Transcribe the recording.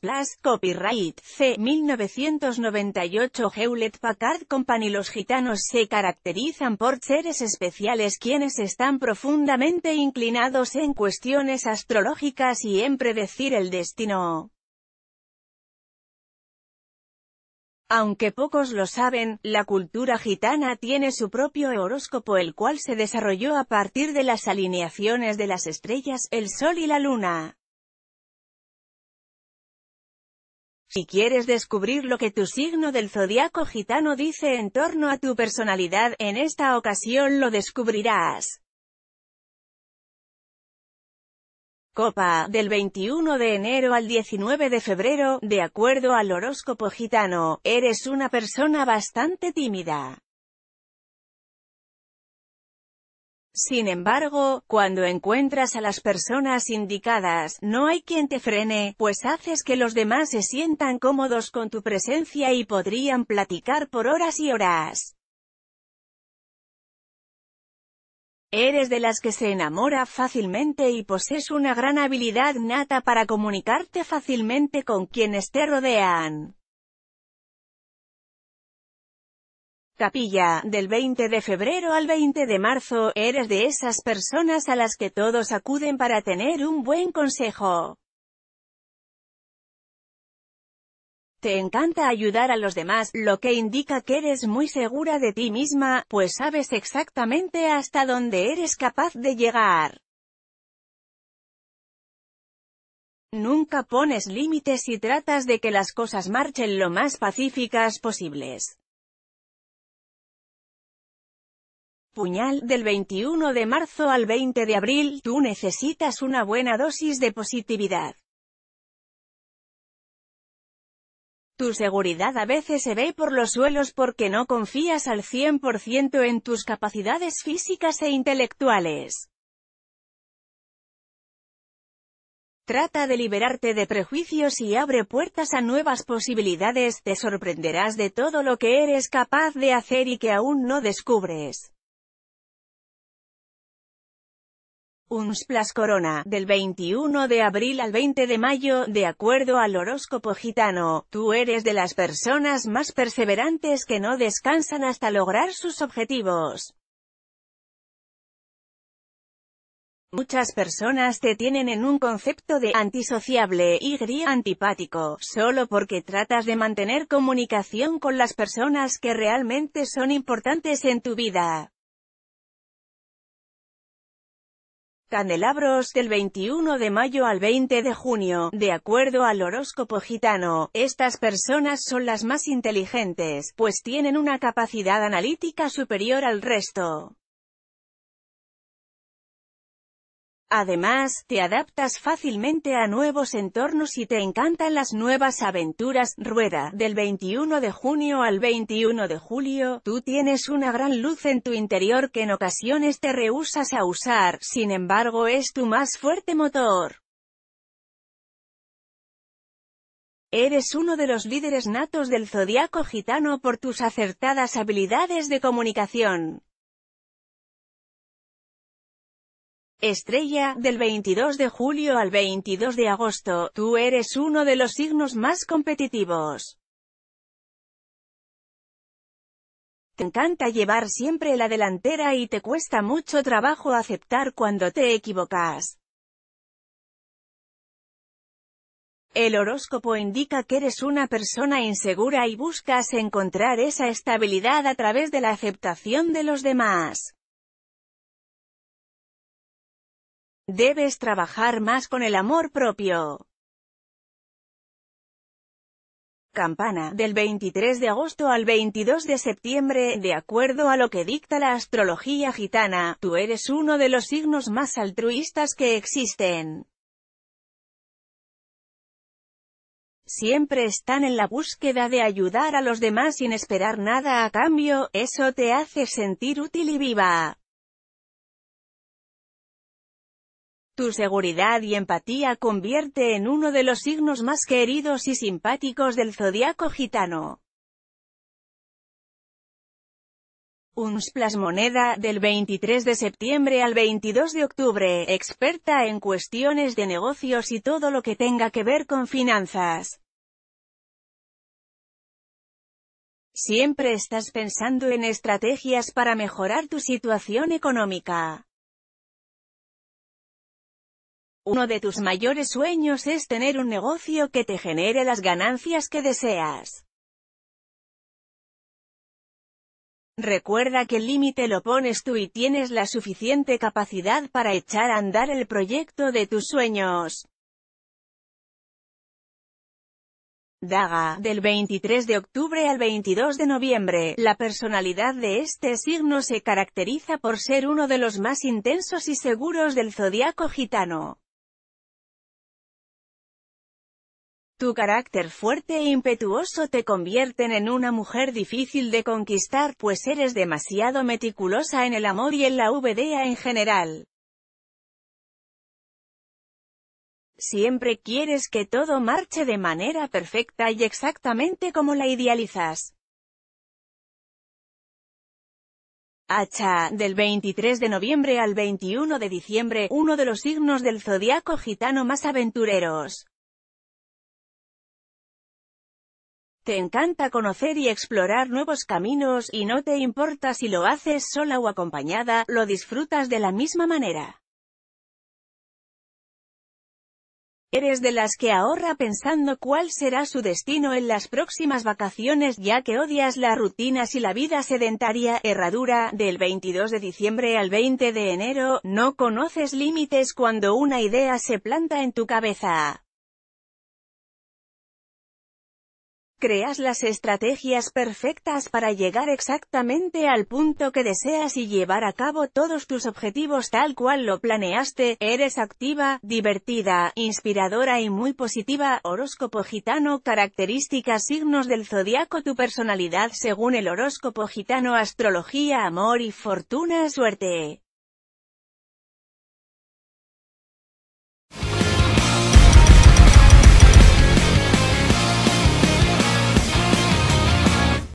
Plus copyright C. 1998 Hewlett Packard Company Los gitanos se caracterizan por seres especiales quienes están profundamente inclinados en cuestiones astrológicas y en predecir el destino. Aunque pocos lo saben, la cultura gitana tiene su propio horóscopo el cual se desarrolló a partir de las alineaciones de las estrellas, el sol y la luna. Si quieres descubrir lo que tu signo del zodiaco gitano dice en torno a tu personalidad, en esta ocasión lo descubrirás. Copa, del 21 de enero al 19 de febrero, de acuerdo al horóscopo gitano, eres una persona bastante tímida. Sin embargo, cuando encuentras a las personas indicadas, no hay quien te frene, pues haces que los demás se sientan cómodos con tu presencia y podrían platicar por horas y horas. Eres de las que se enamora fácilmente y posees una gran habilidad nata para comunicarte fácilmente con quienes te rodean. Capilla, del 20 de febrero al 20 de marzo, eres de esas personas a las que todos acuden para tener un buen consejo. Te encanta ayudar a los demás, lo que indica que eres muy segura de ti misma, pues sabes exactamente hasta dónde eres capaz de llegar. Nunca pones límites y tratas de que las cosas marchen lo más pacíficas posibles. Puñal, del 21 de marzo al 20 de abril, tú necesitas una buena dosis de positividad. Tu seguridad a veces se ve por los suelos porque no confías al 100% en tus capacidades físicas e intelectuales. Trata de liberarte de prejuicios y abre puertas a nuevas posibilidades, te sorprenderás de todo lo que eres capaz de hacer y que aún no descubres. Unsplash Corona, del 21 de abril al 20 de mayo, de acuerdo al horóscopo gitano, tú eres de las personas más perseverantes que no descansan hasta lograr sus objetivos. Muchas personas te tienen en un concepto de antisociable y antipático, solo porque tratas de mantener comunicación con las personas que realmente son importantes en tu vida. Candelabros del 21 de mayo al 20 de junio, de acuerdo al horóscopo gitano, estas personas son las más inteligentes, pues tienen una capacidad analítica superior al resto. Además, te adaptas fácilmente a nuevos entornos y te encantan las nuevas aventuras. Rueda, del 21 de junio al 21 de julio, tú tienes una gran luz en tu interior que en ocasiones te rehusas a usar, sin embargo es tu más fuerte motor. Eres uno de los líderes natos del zodiaco gitano por tus acertadas habilidades de comunicación, Estrella, del 22 de julio al 22 de agosto, tú eres uno de los signos más competitivos. Te encanta llevar siempre la delantera y te cuesta mucho trabajo aceptar cuando te equivocas. El horóscopo indica que eres una persona insegura y buscas encontrar esa estabilidad a través de la aceptación de los demás. Debes trabajar más con el amor propio. Campana, del 23 de agosto al 22 de septiembre, de acuerdo a lo que dicta la astrología gitana, tú eres uno de los signos más altruistas que existen. Siempre están en la búsqueda de ayudar a los demás sin esperar nada a cambio, eso te hace sentir útil y viva. Tu seguridad y empatía convierte en uno de los signos más queridos y simpáticos del zodiaco gitano. Unsplas Moneda, del 23 de septiembre al 22 de octubre, experta en cuestiones de negocios y todo lo que tenga que ver con finanzas. Siempre estás pensando en estrategias para mejorar tu situación económica. Uno de tus mayores sueños es tener un negocio que te genere las ganancias que deseas. Recuerda que el límite lo pones tú y tienes la suficiente capacidad para echar a andar el proyecto de tus sueños. Daga, del 23 de octubre al 22 de noviembre, la personalidad de este signo se caracteriza por ser uno de los más intensos y seguros del zodiaco gitano. Tu carácter fuerte e impetuoso te convierten en una mujer difícil de conquistar pues eres demasiado meticulosa en el amor y en la VDA en general. Siempre quieres que todo marche de manera perfecta y exactamente como la idealizas. Hacha, del 23 de noviembre al 21 de diciembre, uno de los signos del zodiaco gitano más aventureros. Te encanta conocer y explorar nuevos caminos, y no te importa si lo haces sola o acompañada, lo disfrutas de la misma manera. Eres de las que ahorra pensando cuál será su destino en las próximas vacaciones ya que odias las rutinas y la vida sedentaria, herradura, del 22 de diciembre al 20 de enero, no conoces límites cuando una idea se planta en tu cabeza. Creas las estrategias perfectas para llegar exactamente al punto que deseas y llevar a cabo todos tus objetivos tal cual lo planeaste, eres activa, divertida, inspiradora y muy positiva, horóscopo gitano, características signos del zodiaco tu personalidad según el horóscopo gitano astrología amor y fortuna suerte.